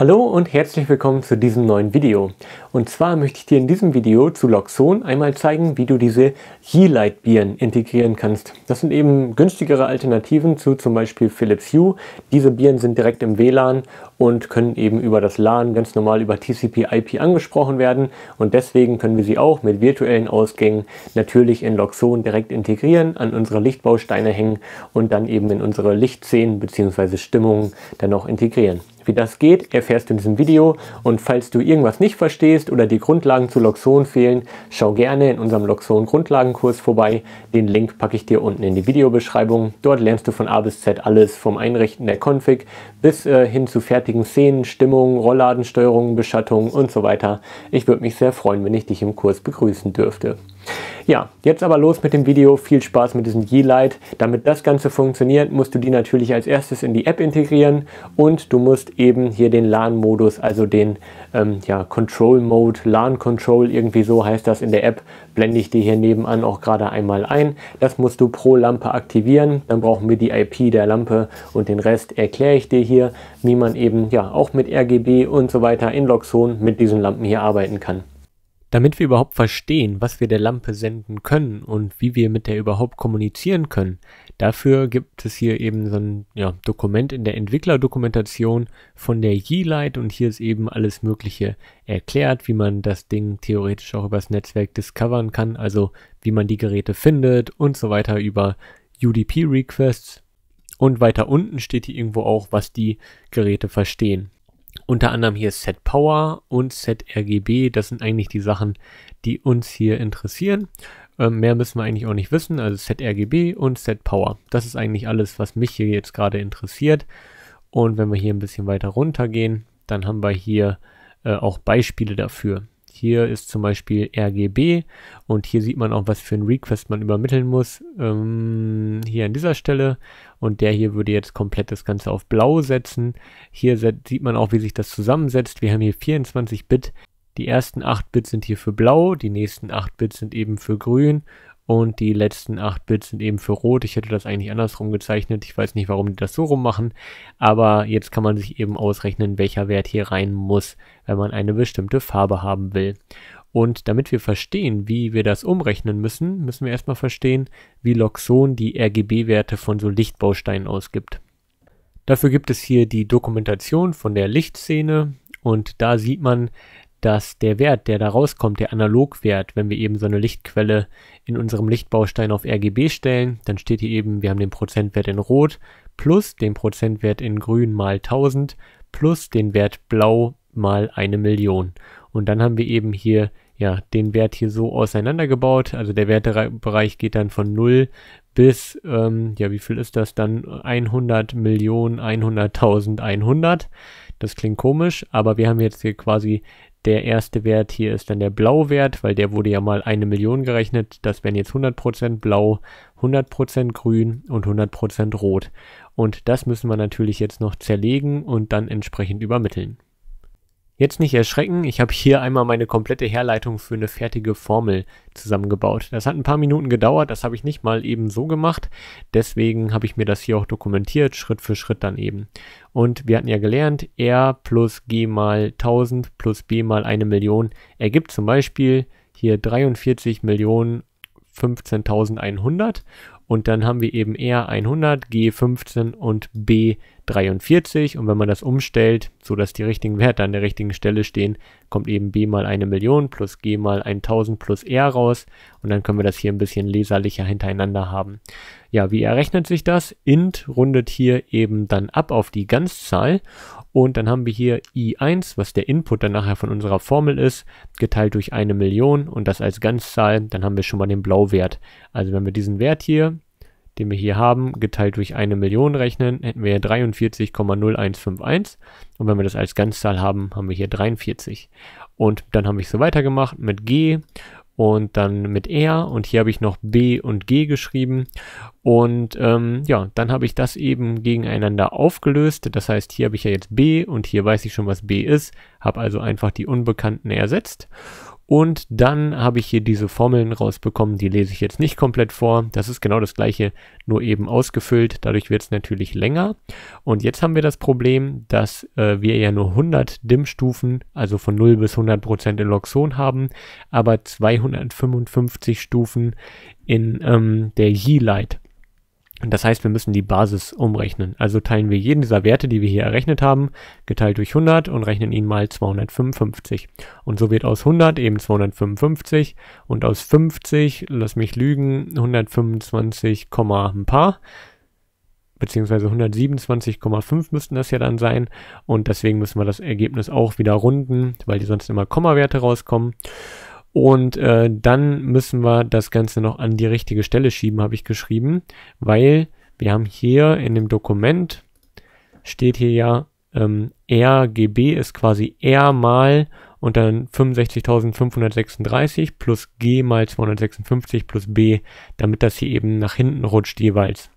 Hallo und herzlich willkommen zu diesem neuen Video. Und zwar möchte ich dir in diesem Video zu Loxon einmal zeigen, wie du diese Yeelight Bieren integrieren kannst. Das sind eben günstigere Alternativen zu zum Beispiel Philips Hue. Diese Bieren sind direkt im WLAN und können eben über das LAN ganz normal über TCP IP angesprochen werden. Und deswegen können wir sie auch mit virtuellen Ausgängen natürlich in Loxon direkt integrieren, an unsere Lichtbausteine hängen und dann eben in unsere Lichtszenen bzw. Stimmungen dann auch integrieren. Wie das geht, erfährst du in diesem Video und falls du irgendwas nicht verstehst oder die Grundlagen zu Loxon fehlen, schau gerne in unserem Loxon Grundlagenkurs vorbei. Den Link packe ich dir unten in die Videobeschreibung. Dort lernst du von A bis Z alles, vom Einrichten der Config bis äh, hin zu fertigen Szenen, Stimmungen, Rollladensteuerungen, Beschattungen und so weiter. Ich würde mich sehr freuen, wenn ich dich im Kurs begrüßen dürfte. Ja, jetzt aber los mit dem Video. Viel Spaß mit diesem g Yeelight. Damit das Ganze funktioniert, musst du die natürlich als erstes in die App integrieren und du musst eben hier den LAN-Modus, also den ähm, ja, Control-Mode, LAN-Control, irgendwie so heißt das in der App, blende ich dir hier nebenan auch gerade einmal ein. Das musst du pro Lampe aktivieren. Dann brauchen wir die IP der Lampe und den Rest erkläre ich dir hier, wie man eben ja auch mit RGB und so weiter in Loxone mit diesen Lampen hier arbeiten kann. Damit wir überhaupt verstehen, was wir der Lampe senden können und wie wir mit der überhaupt kommunizieren können, dafür gibt es hier eben so ein ja, Dokument in der Entwicklerdokumentation von der Yeelight und hier ist eben alles Mögliche erklärt, wie man das Ding theoretisch auch übers Netzwerk discovern kann, also wie man die Geräte findet und so weiter über UDP-Requests. Und weiter unten steht hier irgendwo auch, was die Geräte verstehen. Unter anderem hier Set Power und Set RGB. das sind eigentlich die Sachen, die uns hier interessieren. Ähm, mehr müssen wir eigentlich auch nicht wissen, also Set RGB und Set Power. Das ist eigentlich alles, was mich hier jetzt gerade interessiert. Und wenn wir hier ein bisschen weiter runter gehen, dann haben wir hier äh, auch Beispiele dafür. Hier ist zum Beispiel RGB und hier sieht man auch, was für ein Request man übermitteln muss. Ähm, hier an dieser Stelle und der hier würde jetzt komplett das Ganze auf blau setzen. Hier sieht man auch, wie sich das zusammensetzt. Wir haben hier 24 Bit. Die ersten 8 Bit sind hier für blau, die nächsten 8 Bit sind eben für grün und die letzten 8 Bits sind eben für rot. Ich hätte das eigentlich andersrum gezeichnet. Ich weiß nicht, warum die das so rum machen. Aber jetzt kann man sich eben ausrechnen, welcher Wert hier rein muss, wenn man eine bestimmte Farbe haben will. Und damit wir verstehen, wie wir das umrechnen müssen, müssen wir erstmal verstehen, wie Loxon die RGB-Werte von so Lichtbausteinen ausgibt. Dafür gibt es hier die Dokumentation von der Lichtszene. Und da sieht man, dass der Wert, der da rauskommt, der Analogwert, wenn wir eben so eine Lichtquelle in unserem Lichtbaustein auf RGB stellen, dann steht hier eben, wir haben den Prozentwert in Rot plus den Prozentwert in Grün mal 1000 plus den Wert Blau mal eine Million. Und dann haben wir eben hier ja, den Wert hier so auseinandergebaut. Also der Wertebereich geht dann von 0 bis, ähm, ja, wie viel ist das dann? 100.100.100. Das klingt komisch, aber wir haben jetzt hier quasi der erste Wert hier ist dann der Blauwert, weil der wurde ja mal eine Million gerechnet. Das wären jetzt 100% blau, 100% grün und 100% rot. Und das müssen wir natürlich jetzt noch zerlegen und dann entsprechend übermitteln. Jetzt nicht erschrecken, ich habe hier einmal meine komplette Herleitung für eine fertige Formel zusammengebaut. Das hat ein paar Minuten gedauert, das habe ich nicht mal eben so gemacht. Deswegen habe ich mir das hier auch dokumentiert, Schritt für Schritt dann eben. Und wir hatten ja gelernt, R plus G mal 1000 plus B mal eine Million ergibt zum Beispiel hier 43 Millionen 15100 und dann haben wir eben R100, G15 und B43 und wenn man das umstellt, so dass die richtigen Werte an der richtigen Stelle stehen, kommt eben B mal eine Million plus G mal 1000 plus R raus und dann können wir das hier ein bisschen leserlicher hintereinander haben. Ja, wie errechnet sich das? Int rundet hier eben dann ab auf die Ganzzahl und dann haben wir hier i1, was der Input dann nachher von unserer Formel ist, geteilt durch eine Million und das als Ganzzahl, dann haben wir schon mal den Blauwert. Also wenn wir diesen Wert hier, den wir hier haben, geteilt durch eine Million rechnen, hätten wir 43,0151. Und wenn wir das als Ganzzahl haben, haben wir hier 43. Und dann habe ich so weitergemacht mit G und dann mit R und hier habe ich noch B und G geschrieben und ähm, ja, dann habe ich das eben gegeneinander aufgelöst. Das heißt, hier habe ich ja jetzt B und hier weiß ich schon, was B ist, habe also einfach die Unbekannten ersetzt und dann habe ich hier diese Formeln rausbekommen, die lese ich jetzt nicht komplett vor. Das ist genau das gleiche, nur eben ausgefüllt. Dadurch wird es natürlich länger. Und jetzt haben wir das Problem, dass äh, wir ja nur 100 dimm stufen also von 0 bis 100 Prozent in Loxon haben, aber 255 Stufen in ähm, der yi light das heißt, wir müssen die Basis umrechnen. Also teilen wir jeden dieser Werte, die wir hier errechnet haben, geteilt durch 100 und rechnen ihn mal 255. Und so wird aus 100 eben 255 und aus 50, lass mich lügen, 125, ein paar beziehungsweise 127,5 müssten das ja dann sein und deswegen müssen wir das Ergebnis auch wieder runden, weil die sonst immer Kommawerte rauskommen. Und äh, dann müssen wir das Ganze noch an die richtige Stelle schieben, habe ich geschrieben, weil wir haben hier in dem Dokument steht hier ja ähm, RGB ist quasi R mal und dann 65.536 plus G mal 256 plus B, damit das hier eben nach hinten rutscht jeweils.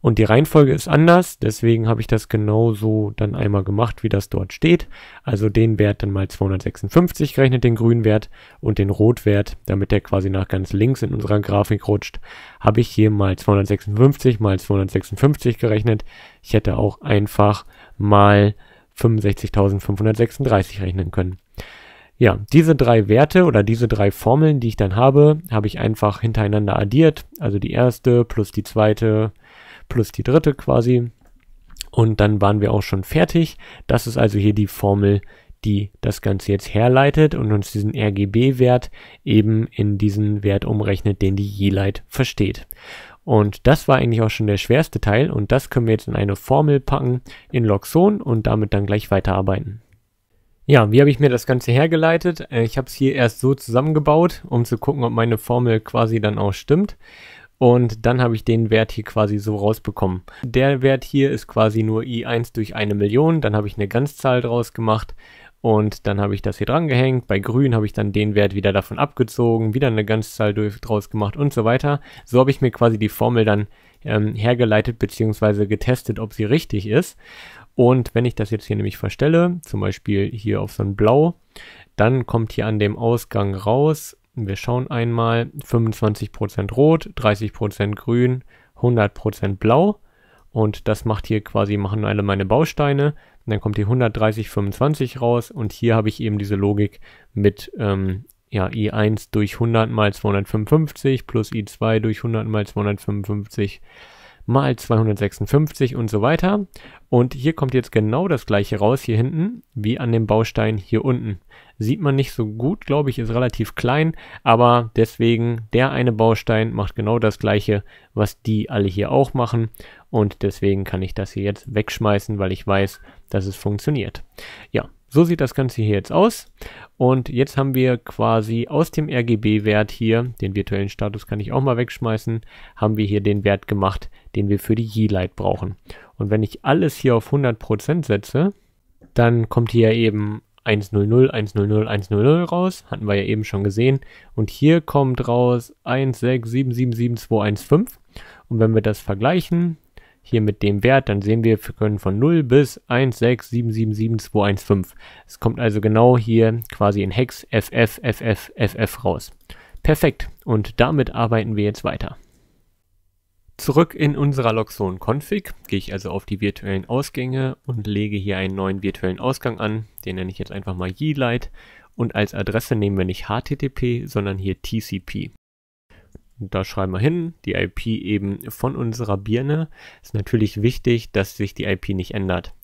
Und die Reihenfolge ist anders, deswegen habe ich das genauso dann einmal gemacht, wie das dort steht. Also den Wert dann mal 256 gerechnet, den grünen Wert und den Rotwert, damit der quasi nach ganz links in unserer Grafik rutscht, habe ich hier mal 256 mal 256 gerechnet. Ich hätte auch einfach mal 65.536 rechnen können. Ja, diese drei Werte oder diese drei Formeln, die ich dann habe, habe ich einfach hintereinander addiert. Also die erste plus die zweite plus die dritte quasi. Und dann waren wir auch schon fertig. Das ist also hier die Formel, die das Ganze jetzt herleitet und uns diesen RGB-Wert eben in diesen Wert umrechnet, den die Yeelight versteht. Und das war eigentlich auch schon der schwerste Teil und das können wir jetzt in eine Formel packen in Loxon und damit dann gleich weiterarbeiten. Ja, wie habe ich mir das Ganze hergeleitet? Äh, ich habe es hier erst so zusammengebaut, um zu gucken, ob meine Formel quasi dann auch stimmt. Und dann habe ich den Wert hier quasi so rausbekommen. Der Wert hier ist quasi nur i1 durch eine Million. Dann habe ich eine Ganzzahl draus gemacht und dann habe ich das hier dran gehängt. Bei grün habe ich dann den Wert wieder davon abgezogen, wieder eine Ganzzahl draus gemacht und so weiter. So habe ich mir quasi die Formel dann ähm, hergeleitet bzw. getestet, ob sie richtig ist. Und wenn ich das jetzt hier nämlich verstelle, zum Beispiel hier auf so ein Blau, dann kommt hier an dem Ausgang raus, wir schauen einmal, 25% Rot, 30% Grün, 100% Blau. Und das macht hier quasi, machen alle meine Bausteine. Und dann kommt hier 130, 25 raus. Und hier habe ich eben diese Logik mit ähm, ja, i1 durch 100 mal 255 plus i2 durch 100 mal 255 mal 256 und so weiter. Und hier kommt jetzt genau das gleiche raus hier hinten, wie an dem Baustein hier unten. Sieht man nicht so gut, glaube ich, ist relativ klein, aber deswegen der eine Baustein macht genau das gleiche, was die alle hier auch machen. Und deswegen kann ich das hier jetzt wegschmeißen, weil ich weiß, dass es funktioniert. Ja, so sieht das Ganze hier jetzt aus. Und jetzt haben wir quasi aus dem RGB-Wert hier, den virtuellen Status kann ich auch mal wegschmeißen, haben wir hier den Wert gemacht, den wir für die Yeelight brauchen. Und wenn ich alles hier auf 100% setze, dann kommt hier eben 100, 100, 100 raus, hatten wir ja eben schon gesehen. Und hier kommt raus 16777215. Und wenn wir das vergleichen, hier mit dem Wert, dann sehen wir, wir können von 0 bis 16777215. Es kommt also genau hier quasi in Hex FF FF FF raus. Perfekt, und damit arbeiten wir jetzt weiter. Zurück in unserer Logzone Config gehe ich also auf die virtuellen Ausgänge und lege hier einen neuen virtuellen Ausgang an. Den nenne ich jetzt einfach mal Yeelight und als Adresse nehmen wir nicht HTTP, sondern hier TCP da schreiben wir hin, die IP eben von unserer Birne. Ist natürlich wichtig, dass sich die IP nicht ändert.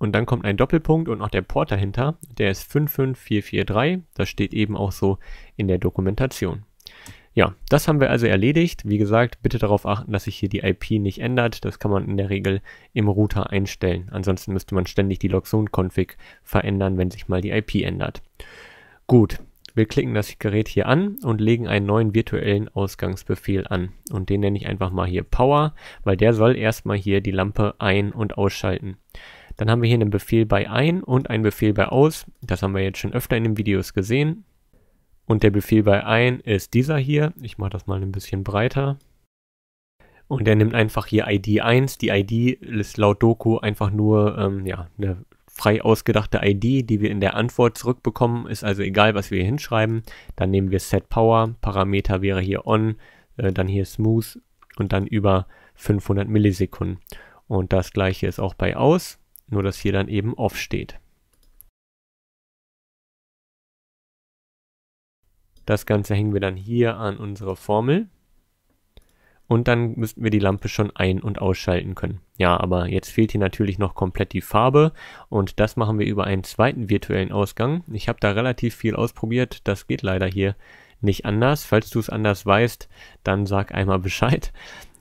Und dann kommt ein Doppelpunkt und auch der Port dahinter, der ist 55443. Das steht eben auch so in der Dokumentation. Ja, das haben wir also erledigt. Wie gesagt, bitte darauf achten, dass sich hier die IP nicht ändert. Das kann man in der Regel im Router einstellen. Ansonsten müsste man ständig die Loxone-Config verändern, wenn sich mal die IP ändert. Gut, wir klicken das Gerät hier an und legen einen neuen virtuellen Ausgangsbefehl an. Und den nenne ich einfach mal hier Power, weil der soll erstmal hier die Lampe ein- und ausschalten. Dann haben wir hier einen Befehl bei ein und einen Befehl bei aus. Das haben wir jetzt schon öfter in den Videos gesehen. Und der Befehl bei ein ist dieser hier. Ich mache das mal ein bisschen breiter. Und der nimmt einfach hier ID 1. Die ID ist laut Doku einfach nur ähm, ja, eine frei ausgedachte ID, die wir in der Antwort zurückbekommen. Ist also egal, was wir hier hinschreiben. Dann nehmen wir Set Power, Parameter wäre hier On, äh, dann hier Smooth und dann über 500 Millisekunden. Und das gleiche ist auch bei Aus, nur dass hier dann eben Off steht. Das Ganze hängen wir dann hier an unsere Formel und dann müssten wir die Lampe schon ein- und ausschalten können. Ja, aber jetzt fehlt hier natürlich noch komplett die Farbe und das machen wir über einen zweiten virtuellen Ausgang. Ich habe da relativ viel ausprobiert, das geht leider hier nicht anders. Falls du es anders weißt, dann sag einmal Bescheid.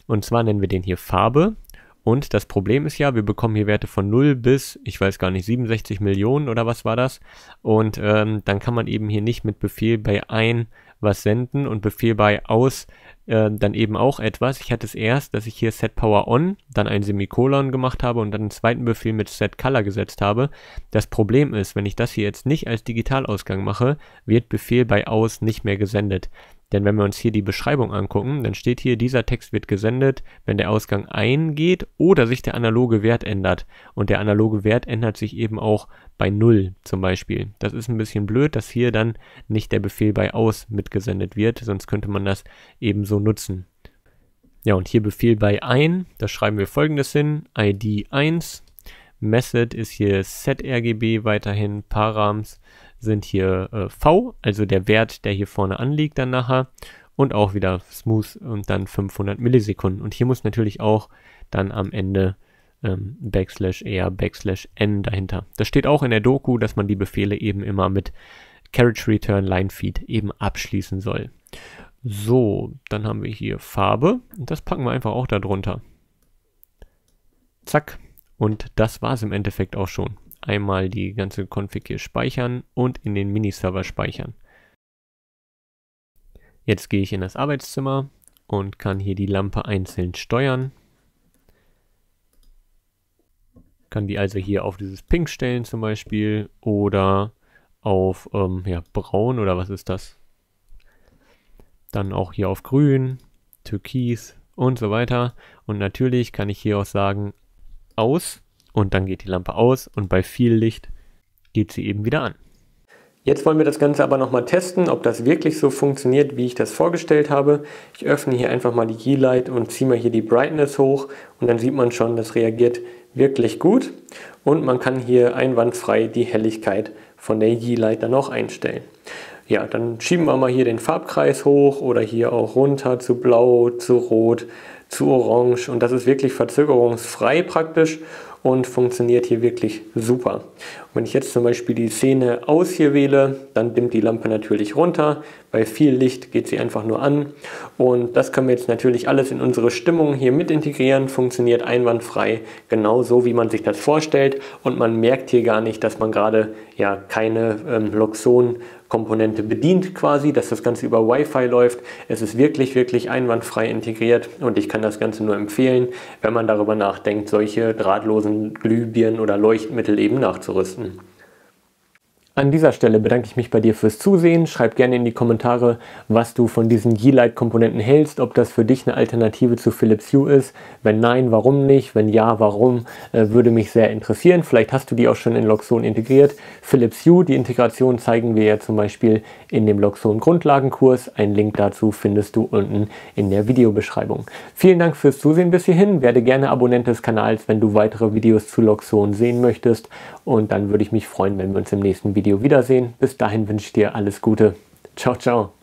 Und zwar nennen wir den hier Farbe und das Problem ist ja, wir bekommen hier Werte von 0 bis, ich weiß gar nicht, 67 Millionen oder was war das. Und ähm, dann kann man eben hier nicht mit Befehl bei ein was senden und Befehl bei aus äh, dann eben auch etwas. Ich hatte es erst, dass ich hier set power on, dann ein Semikolon gemacht habe und dann einen zweiten Befehl mit set color gesetzt habe. Das Problem ist, wenn ich das hier jetzt nicht als Digitalausgang mache, wird Befehl bei aus nicht mehr gesendet. Denn wenn wir uns hier die Beschreibung angucken, dann steht hier, dieser Text wird gesendet, wenn der Ausgang eingeht oder sich der analoge Wert ändert. Und der analoge Wert ändert sich eben auch bei 0 zum Beispiel. Das ist ein bisschen blöd, dass hier dann nicht der Befehl bei aus mitgesendet wird, sonst könnte man das eben so nutzen. Ja, und hier Befehl bei ein, da schreiben wir folgendes hin, id 1, Method ist hier setrgb weiterhin, params, sind hier äh, V, also der Wert, der hier vorne anliegt dann nachher und auch wieder smooth und dann 500 Millisekunden. Und hier muss natürlich auch dann am Ende ähm, Backslash R, Backslash N dahinter. Das steht auch in der Doku, dass man die Befehle eben immer mit Carriage Return Line Feed eben abschließen soll. So, dann haben wir hier Farbe und das packen wir einfach auch darunter. Zack. Und das war es im Endeffekt auch schon einmal die ganze Config hier speichern und in den Miniserver speichern. Jetzt gehe ich in das Arbeitszimmer und kann hier die Lampe einzeln steuern. Kann die also hier auf dieses Pink stellen zum Beispiel oder auf ähm, ja, Braun oder was ist das? Dann auch hier auf Grün, Türkis und so weiter. Und natürlich kann ich hier auch sagen, aus und dann geht die Lampe aus und bei viel Licht geht sie eben wieder an. Jetzt wollen wir das Ganze aber nochmal testen, ob das wirklich so funktioniert, wie ich das vorgestellt habe. Ich öffne hier einfach mal die Keylight und ziehe mal hier die Brightness hoch und dann sieht man schon, das reagiert wirklich gut und man kann hier einwandfrei die Helligkeit von der Keylight dann auch einstellen. Ja, dann schieben wir mal hier den Farbkreis hoch oder hier auch runter zu blau, zu rot, zu orange und das ist wirklich verzögerungsfrei praktisch und funktioniert hier wirklich super. Und wenn ich jetzt zum Beispiel die Szene aus hier wähle, dann dimmt die Lampe natürlich runter. Bei viel Licht geht sie einfach nur an. Und das können wir jetzt natürlich alles in unsere Stimmung hier mit integrieren. Funktioniert einwandfrei, genauso wie man sich das vorstellt. Und man merkt hier gar nicht, dass man gerade ja keine ähm, Luxon Komponente bedient quasi, dass das Ganze über Wi-Fi läuft. Es ist wirklich, wirklich einwandfrei integriert und ich kann das Ganze nur empfehlen, wenn man darüber nachdenkt, solche drahtlosen Glühbirnen oder Leuchtmittel eben nachzurüsten. An dieser Stelle bedanke ich mich bei dir fürs Zusehen. Schreib gerne in die Kommentare, was du von diesen G-Light-Komponenten hältst, ob das für dich eine Alternative zu Philips Hue ist. Wenn nein, warum nicht? Wenn ja, warum? Äh, würde mich sehr interessieren. Vielleicht hast du die auch schon in Loxon integriert. Philips Hue, die Integration zeigen wir ja zum Beispiel in dem Loxon Grundlagenkurs. Einen Link dazu findest du unten in der Videobeschreibung. Vielen Dank fürs Zusehen bis hierhin. Werde gerne Abonnent des Kanals, wenn du weitere Videos zu Loxon sehen möchtest. Und dann würde ich mich freuen, wenn wir uns im nächsten Video Video wiedersehen. Bis dahin wünsche ich dir alles Gute. Ciao, ciao.